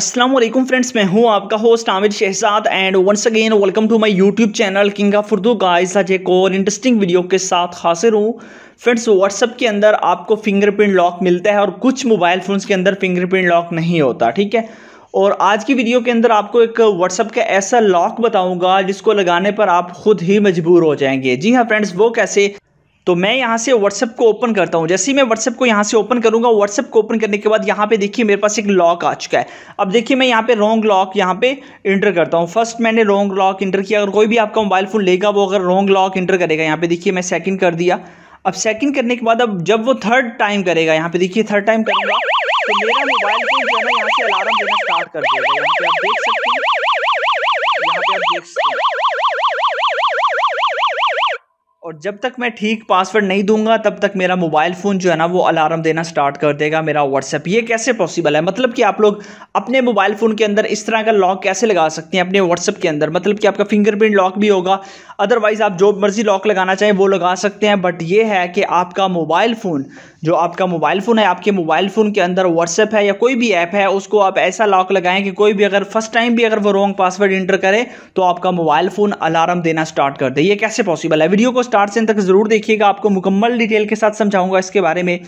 Aslam friends मैं हूं आपका host Aamir Shahzad and once again welcome to my YouTube channel king of Urdu guys आज एक और इंटरेस्टिंग वीडियो के साथ हाजिर हूं फ्रेंड्स व्हाट्सअप के अंदर आपको फिंगरप्रिंट लॉक मिलता है और कुछ मोबाइल फ़ोन्स के अंदर फिंगरप्रिंट लॉक नहीं होता ठीक है और आज की वीडियो के अंदर आपको एक व्हाट्सअप का ऐसा लॉक बताऊँगा जिसको लगाने पर आप खुद ही मजबूर हो जाएंगे जी हाँ फ्रेंड्स वो कैसे तो मैं यहाँ से व्हाट्सएप को ओपन करता हूँ जैसे ही मैं व्हाट्सएप को यहाँ से ओपन करूँगा व्हाट्सएप को ओपन करने के बाद यहाँ पे देखिए मेरे पास एक लॉक आ चुका है अब देखिए मैं यहाँ पे रॉन्ग लॉक यहाँ पे इंटर करता हूँ फर्स्ट मैंने रॉन्ग लॉक इंटर किया अगर कोई भी आपका मोबाइल फ़ोन लेगा वो अगर रॉन्ग लॉक इंटर करेगा यहाँ पे देखिए मैं सेकंड कर दिया अब सेकंड करने के बाद अब जब वो थर्ड टाइम करेगा यहाँ पे देखिए थर्ड टाइम करेगा तो मेरा मोबाइल फ़ोन जो है यहाँ से अलार्म देना स्टार्ट कर देगा यहाँ पे आप देख सकते और जब तक मैं ठीक पासवर्ड नहीं दूंगा तब तक मेरा मोबाइल फ़ोन जो है ना वो अलार्म देना स्टार्ट कर देगा मेरा व्हाट्सएप ये कैसे पॉसिबल है मतलब कि आप लोग अपने मोबाइल फ़ोन के अंदर इस तरह का लॉक कैसे लगा सकते हैं अपने व्हाट्सएप के अंदर मतलब कि आपका फिंगरप्रिंट लॉक भी होगा अदरवाइज़ आप जो मर्ज़ी लॉक लगाना चाहें वो लगा सकते हैं बट ये है कि आपका मोबाइल फ़ोन जो आपका मोबाइल फ़ोन है आपके मोबाइल फ़ोन के अंदर व्हाट्सएप है या कोई भी ऐप है उसको आप ऐसा लॉक लगाएं कि कोई भी अगर फर्स्ट टाइम भी अगर वो रॉन्ग पासवर्ड इंटर करे तो आपका मोबाइल फ़ोन अलार्म देना स्टार्ट कर दे ये कैसे पॉसिबल है वीडियो को स्टार्ट स्टार्ट से तक ज़रूर देखिएगा आपको मुकम्मल डिटेल के साथ समझाऊंगा इसके बारे में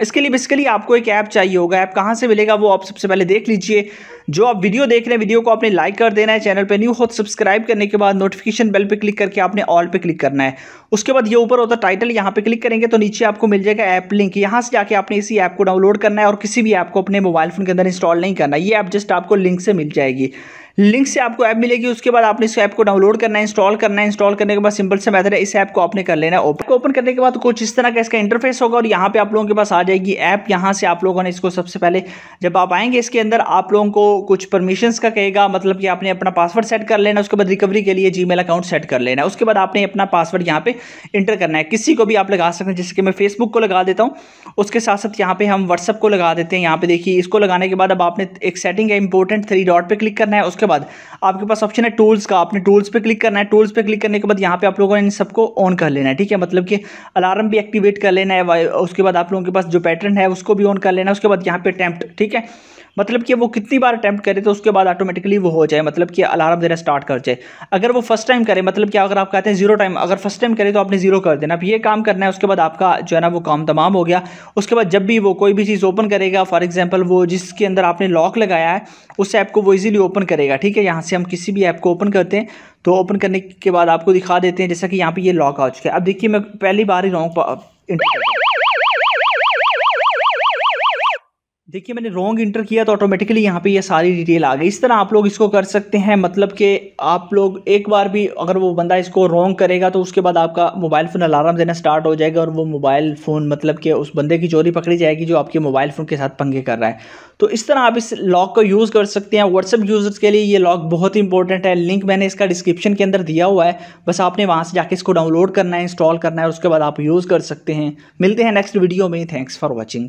इसके लिए बेसिकली आपको एक ऐप चाहिए होगा ऐप कहाँ से मिलेगा वो आप सबसे पहले देख लीजिए जो आप वीडियो देख रहे हैं वीडियो को आपने लाइक कर देना है चैनल पे न्यू हो तो सब्सक्राइब करने के बाद नोटिफिकेशन बेल पे क्लिक करके आपने ऑल पे क्लिक करना है उसके बाद ये ऊपर होता है टाइटल यहाँ पे क्लिक करेंगे तो नीचे आपको मिल जाएगा ऐप लिंक यहाँ से जाके आपने इसी ऐप को डाउनलोड करना है और किसी भी ऐप को अपने मोबाइल फ़ोन के अंदर इंस्टॉल नहीं करना ये ऐप जस्ट आपको लिंक से मिल जाएगी लिंक से आपको ऐप मिलेगी उसके बाद आपने इस ऐप को डाउनलोड करना है इंस्टॉल करना है इंस्टॉल करने के बाद सिंपल से मैथड है इस ऐप को आपने कर लेना है ओपन ओपन करने के बाद कुछ इस तरह का इसका इंटरफेस होगा और यहाँ पे आप लोगों के पास आ जाएगी ऐप यहाँ से आप लोगों ने इसको सबसे पहले जब आप आएंगे इसके अंदर आप लोगों को कुछ परमिशन का कहेगा मतलब कि आपने अपना पासवर्ड सेट कर लेना उसके बाद रिकवरी के लिए जी अकाउंट सेट कर लेना उसके बाद आपने अपना पासवर्ड यहाँ पे इंटर करना है किसी को भी आप लगा सकते हैं जैसे कि मैं फेसबुक को लगा देता हूँ उसके साथ साथ यहाँ पे हम व्हाट्सअप को लगा देते हैं यहाँ पे देखिए इसको लगाने के बाद अब आपने एक सेटिंग है इंपॉर्टेंट थ्री डॉट पर क्लिक करना है उसके बाद आपके पास ऑप्शन है टूल्स का आपने टूल्स पे क्लिक करना है टूल्स पे क्लिक करने के बाद यहाँ पे आप लोगों ने इन सबको ऑन कर लेना है ठीक है मतलब कि अलार्म भी एक्टिवेट कर लेना है उसके बाद आप लोगों के पास जो पैटर्न है उसको भी ऑन कर लेना है उसके बाद यहाँ पे अटैम्प्ट ठीक है मतलब कि वो कितनी बार अटैम्प्ट करे तो उसके बाद ऑटोमेटिकली वो हो जाए मतलब कि अलार्म देना स्टार्ट कर जाए अगर वो फर्स्ट टाइम करे मतलब कि अगर आप कहते हैं जीरो टाइम अगर फर्स्ट टाइम करे तो आपने जीरो कर देना अब ये काम करना है उसके बाद आपका जो है ना वो काम तमाम हो गया उसके बाद जब भी वो कोई भी चीज़ ओपन करेगा फॉर एग्जाम्पल वो जिसके अंदर आपने लॉक लगाया है उस ऐप को वो ईजिली ओपन करेगा मिलेगा ठीक है यहाँ से हम किसी भी ऐप को ओपन करते हैं तो ओपन करने के बाद आपको दिखा देते हैं जैसा कि यहाँ पे ये लॉक आ चुका है अब देखिए मैं पहली बार ही रहा हूँ देखिए मैंने रॉन्ग इंटर किया तो ऑटोमेटिकली यहाँ पे ये यह सारी डिटेल आ गई इस तरह आप लोग इसको कर सकते हैं मतलब कि आप लोग एक बार भी अगर वो बंदा इसको रॉन्ग करेगा तो उसके बाद आपका मोबाइल फ़ोन अलार्म देना स्टार्ट हो जाएगा और वो मोबाइल फ़ोन मतलब कि उस बंदे की चोरी पकड़ी जाएगी जो आपके मोबाइल फ़ोन के साथ पंगे कर रहा है तो इस तरह आप इस लॉक को यूज़ कर सकते हैं व्हाट्सअप यूज़र्स के लिए ये लॉक बहुत ही इंपॉर्टेंट है लिंक मैंने इसका डिस्क्रिप्शन के अंदर दिया हुआ है बस आपने वहाँ से जाके इसको डाउनलोड करना है इंस्टॉल करना है और उसके बाद आप यूज़ कर सकते हैं मिलते हैं नेक्स्ट वीडियो में थैंक्स फॉर वॉचिंग